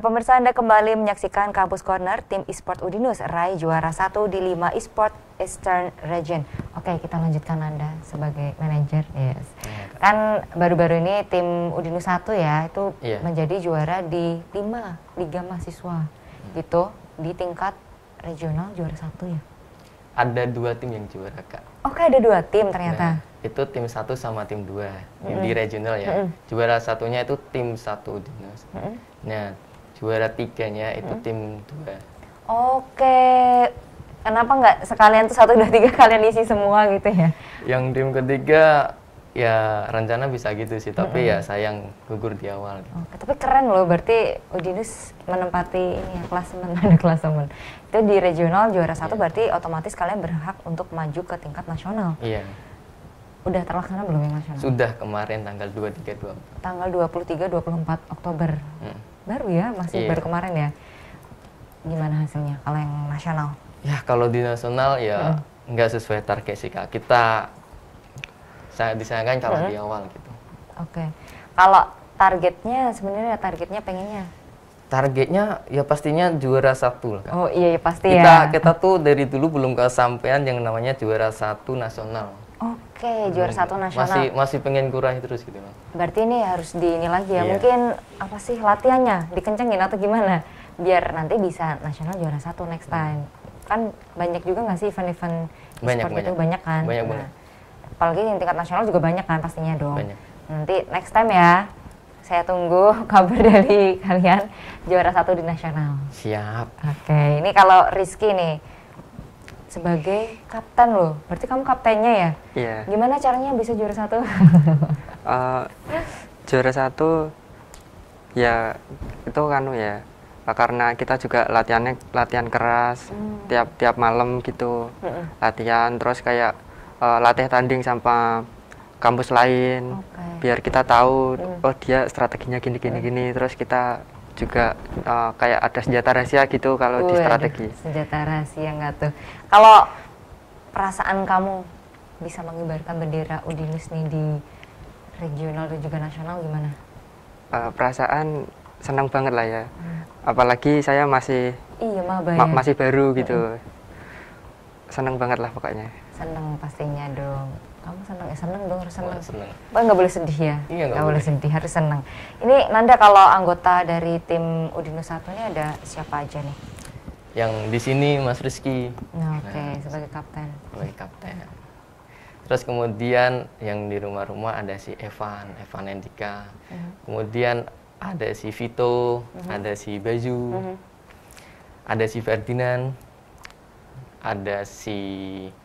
pemirsa Anda kembali menyaksikan Kampus Corner tim e-sport Udinus Rai juara satu di Lima e-sport Eastern Region. Oke, kita lanjutkan Anda sebagai manajer. Yes. Iya, kan baru-baru ini tim Udinus Satu ya itu yeah. menjadi juara di Lima liga mahasiswa hmm. gitu di tingkat regional juara satu ya. Ada dua tim yang juara, Kak. Oke, ada dua tim ternyata. Nah itu tim satu sama tim dua mm -hmm. di regional ya. Mm -hmm. Juara satunya itu tim satu Udinus. Mm -hmm. Nah, juara tiganya itu hmm. tim dua. Oke, kenapa nggak sekalian tuh satu dua tiga kalian isi semua gitu ya? Yang tim ketiga ya rencana bisa gitu sih, tapi -hmm. ya sayang gugur di awal. Oke, tapi keren loh, berarti Udinus menempati ini ya kelas klasemen ada men. Itu di regional juara satu yeah. berarti otomatis kalian berhak untuk maju ke tingkat nasional. Iya. Yeah. Udah terlaksana belum yang nasional? Sudah kemarin tanggal 23 dua. Tanggal 23 24 Oktober baru ya, masih yeah. baru kemarin ya. Gimana hasilnya kalau yang nasional? Ya kalau di nasional ya hmm. nggak sesuai target sih kak. Kita saya disayangkan kalau hmm. di awal gitu. Oke, okay. kalau targetnya sebenarnya targetnya pengennya? Targetnya ya pastinya juara satu lah kak. Oh iya, iya pasti kita, ya. Kita kita tuh dari dulu belum kesampaian yang namanya juara satu nasional. Oke, okay, juara satu nasional. Masih masih pengen kurangi terus gitu, Mas. Berarti ini harus di ini lagi ya. Yeah. Mungkin apa sih latihannya dikencengin atau gimana biar nanti bisa nasional juara satu next hmm. time. Kan banyak juga nggak sih event-event banyak, seperti banyak. itu banyak kan? Banyak nah, banget. Apalagi yang tingkat nasional juga banyak kan pastinya dong. Banyak. Nanti next time ya. Saya tunggu kabar dari kalian juara satu di nasional. Siap. Oke, okay. ini kalau Rizky nih sebagai kapten loh. Berarti kamu kaptennya ya? Iya. Gimana caranya bisa juara satu? uh, juara satu ya itu kan ya karena kita juga latihannya latihan keras hmm. tiap tiap malam gitu hmm. latihan terus kayak uh, latih tanding sama kampus lain okay. biar kita tahu hmm. oh dia strateginya gini gini gini hmm. terus kita juga uh, kayak ada senjata rahasia gitu kalau di strategi. senjata rahasia nggak tuh? Kalau perasaan kamu bisa mengibarkan bendera Udinus nih di regional dan juga nasional gimana? Uh, perasaan senang banget lah ya. Hmm. Apalagi saya masih iya, ma masih baru gitu. Hmm. Senang banget lah pokoknya. Senang pastinya dong kamu seneng ya seneng dong harus seneng. seneng. Bah, nggak boleh sedih ya. Iya nggak boleh. boleh sedih harus seneng. Ini Nanda kalau anggota dari tim Udinus satu ini ada siapa aja nih? Yang di sini Mas Rizky. Nah, oke okay, nah, sebagai kapten. Sebagai kapten. Terus kemudian yang di rumah-rumah ada si Evan, Evan Endika. Uh mhm. -huh. Kemudian ada si Vito, uh mhm. -huh. ada si Baju, uh mhm. -huh. ada si Ferdinand, ada si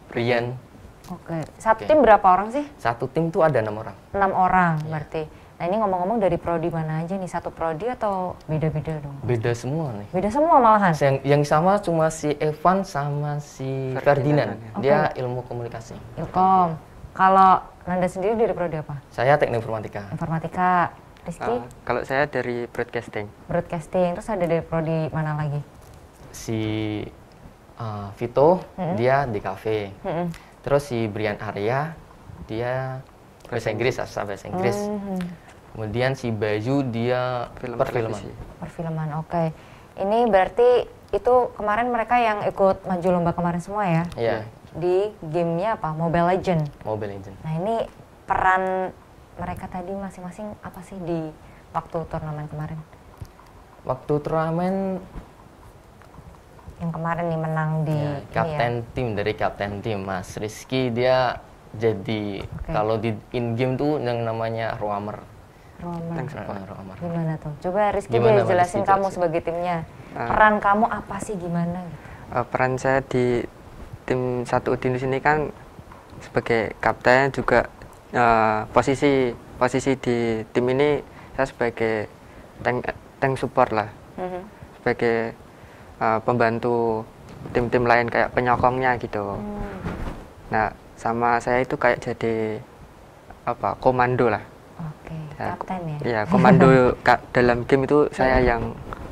Rian. Uh -huh Oke. Satu Oke. tim berapa orang sih? Satu tim tuh ada enam orang. Enam orang ya. berarti. Nah ini ngomong-ngomong dari prodi mana aja nih? Satu prodi atau beda-beda dong? Beda semua nih. Beda semua malahan? Yang, yang sama cuma si Evan sama si Ferdinand. Ferdinand. Okay. Dia ilmu komunikasi. Ilkom. Kalau Nanda sendiri dari prodi apa? Saya teknik informatika. Informatika. Rizky? Uh, kalau saya dari broadcasting. Broadcasting. Terus ada dari prodi mana lagi? Si uh, Vito, mm -hmm. dia di kafe. Mm -hmm. Terus si Brian Arya dia bahasa Inggris, asal bahasa Inggris. Mm -hmm. Kemudian si Bayu dia Film perfilman. Perfilman, oke. Okay. Ini berarti itu kemarin mereka yang ikut maju lomba kemarin semua ya? Iya. Yeah. Di gamenya apa? Mobile Legend. Mobile Legend. Nah ini peran mereka tadi masing-masing apa sih di waktu turnamen kemarin? Waktu turnamen yang kemarin nih menang di ya, ya. kapten ya. tim dari kapten tim Mas Rizky dia jadi okay. kalau di in game tuh yang namanya roamer. Roamer. roamer. Gimana tuh? Coba Rizky gimana, dia jelasin Rizky kamu jelasin. sebagai timnya. Uh, peran kamu apa sih gimana Uh, peran saya di tim satu Udinus ini kan sebagai kapten juga uh, posisi posisi di tim ini saya sebagai tank tank support lah. Uh mm-hmm. -huh. Sebagai uh, pembantu tim-tim lain kayak penyokongnya gitu. Hmm. Nah, sama saya itu kayak jadi apa? komando lah. Oke, ya, okay, kapten ya. Iya, komando ka dalam game itu saya hmm. yang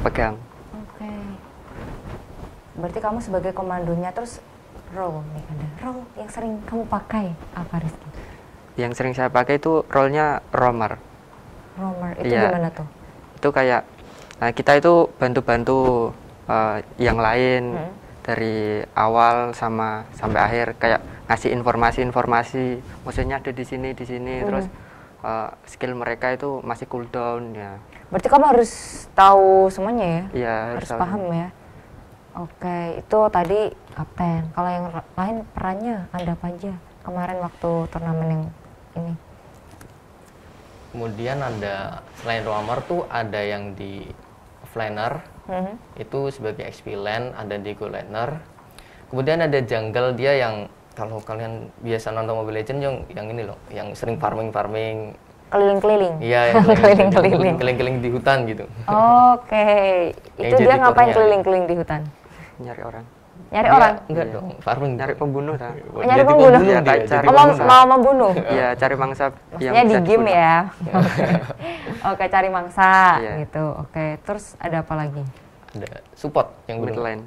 pegang. Oke. Okay. Berarti kamu sebagai komandonya terus role nih ada. Role yang sering kamu pakai apa Rizky? Yang sering saya pakai itu role-nya romer. Romer itu ya, gimana tuh? Itu kayak nah kita itu bantu-bantu uh, yang lain hmm. dari awal sama sampai akhir kayak ngasih informasi-informasi maksudnya ada di sini di sini hmm. terus uh, skill mereka itu masih cooldown ya. Berarti kamu harus tahu semuanya ya? Iya harus, harus paham ya. Oke itu tadi kapten. Kalau yang lain perannya ada apa aja kemarin waktu turnamen yang ini? Kemudian ada selain Romer tuh ada yang di flaner -hmm. itu sebagai XP-Land ada di Lightner kemudian ada jungle dia yang kalau kalian biasa nonton Mobile Legend yang yang ini loh yang sering farming farming keliling-keliling iya -keliling. keliling-keliling keliling di hutan gitu oke okay. itu dia ngapain keliling-keliling di hutan nyari orang nyari dia, orang enggak dong iya. farming nyari pembunuh ta nyari pembunuh, pembunuh ya, dia, cari oh, mangsa. mau membunuh iya cari mangsa maksudnya di game dibunuh. ya iya. oke cari mangsa yeah. gitu oke terus ada apa lagi ada support yang gunung. midland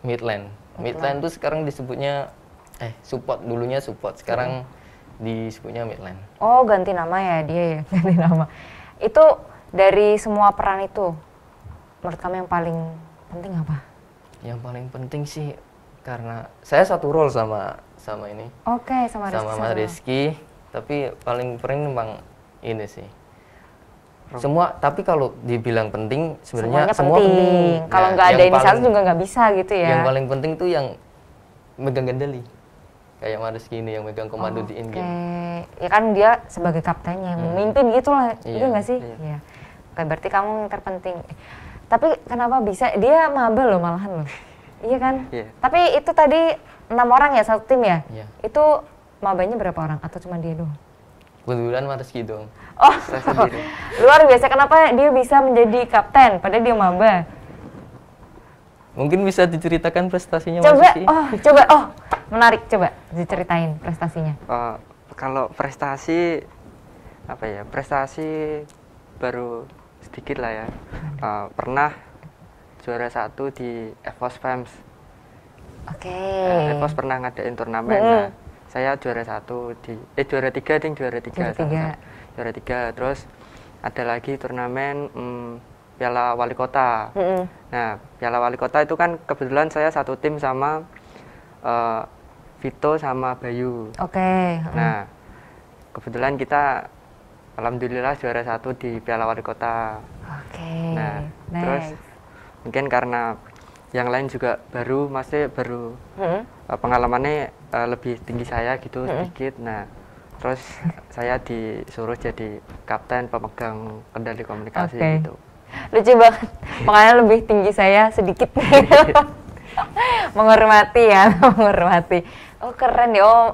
midland midland tuh sekarang disebutnya eh support dulunya support sekarang hmm. disebutnya midland oh ganti nama ya dia ya ganti nama itu dari semua peran itu menurut kamu yang paling penting apa yang paling penting sih karena saya satu role sama sama ini. Oke, okay, sama Rizky. Sama Mas Rizky, tapi paling penting memang ini sih. Semua, tapi kalau dibilang penting, sebenarnya semua penting. penting. Kalau nah, nggak nah, ada ini satu juga nggak bisa gitu ya. Yang paling penting tuh yang megang kendali. Kayak Mas Rizky ini yang megang komando oh, di in-game. Ya kan dia sebagai kaptennya, yang hmm. memimpin gitu lah, iya, nggak sih? Iya. Ya. Oke, berarti kamu yang terpenting. Tapi kenapa bisa, dia mabel loh malahan loh. Iya kan? Iya. Tapi itu tadi enam orang ya satu tim ya? Iya. Itu mabanya berapa orang atau cuma dia doang? Kebetulan sama Rizky dong. Oh, luar biasa. Kenapa dia bisa menjadi kapten? Padahal dia maba. Mungkin bisa diceritakan prestasinya coba, Mas Oh, coba. Oh, menarik. Coba diceritain prestasinya. Oh, kalau prestasi apa ya? Prestasi baru sedikit lah ya. Uh, pernah juara satu di EVOS Femmes. Oke. Okay. Eh, EVOS pernah ngadain turnamen. Mm. Nah, saya juara satu di eh juara tiga ding juara tiga. Juara tiga. Juara tiga. Terus ada lagi turnamen mm, Piala Wali Kota. Mm mm Nah, Piala Wali Kota itu kan kebetulan saya satu tim sama uh, Vito sama Bayu. Oke. Okay. Mm. Nah, kebetulan kita alhamdulillah juara satu di Piala Wali Kota. Oke. Okay. Nah, nice. terus mungkin karena yang lain juga baru masih baru hmm. uh, pengalamannya uh, lebih tinggi saya gitu hmm. sedikit nah terus saya disuruh jadi kapten pemegang kendali komunikasi okay. gitu lucu banget makanya lebih tinggi saya sedikit menghormati ya menghormati oh keren ya oh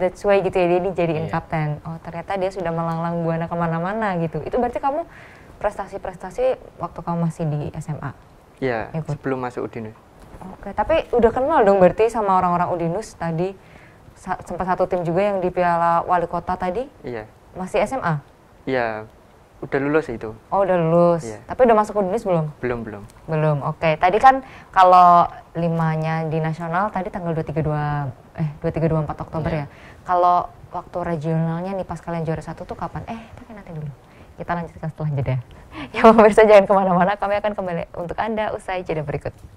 that's why gitu ya jadi dijadiin yeah. kapten oh ternyata dia sudah melanglang buana kemana-mana gitu itu berarti kamu prestasi-prestasi waktu kamu masih di SMA Iya, ya, sebelum masuk Udinus. Oke, tapi udah kenal dong berarti sama orang-orang Udinus tadi sa sempat satu tim juga yang di Piala Wali Kota tadi? Iya. Masih SMA? Iya, udah lulus itu. Oh, udah lulus. Ya. Tapi udah masuk Udinus belum? Belum, belum. Belum. Oke, tadi kan kalau limanya di nasional tadi tanggal 232 eh 2324 empat Oktober ya. ya. Kalau waktu regionalnya nih pas kalian juara satu tuh kapan? Eh, tapi nanti dulu. Kita lanjutkan setelah jeda. Ya pemirsa jangan kemana-mana, kami akan kembali untuk Anda usai jeda berikut.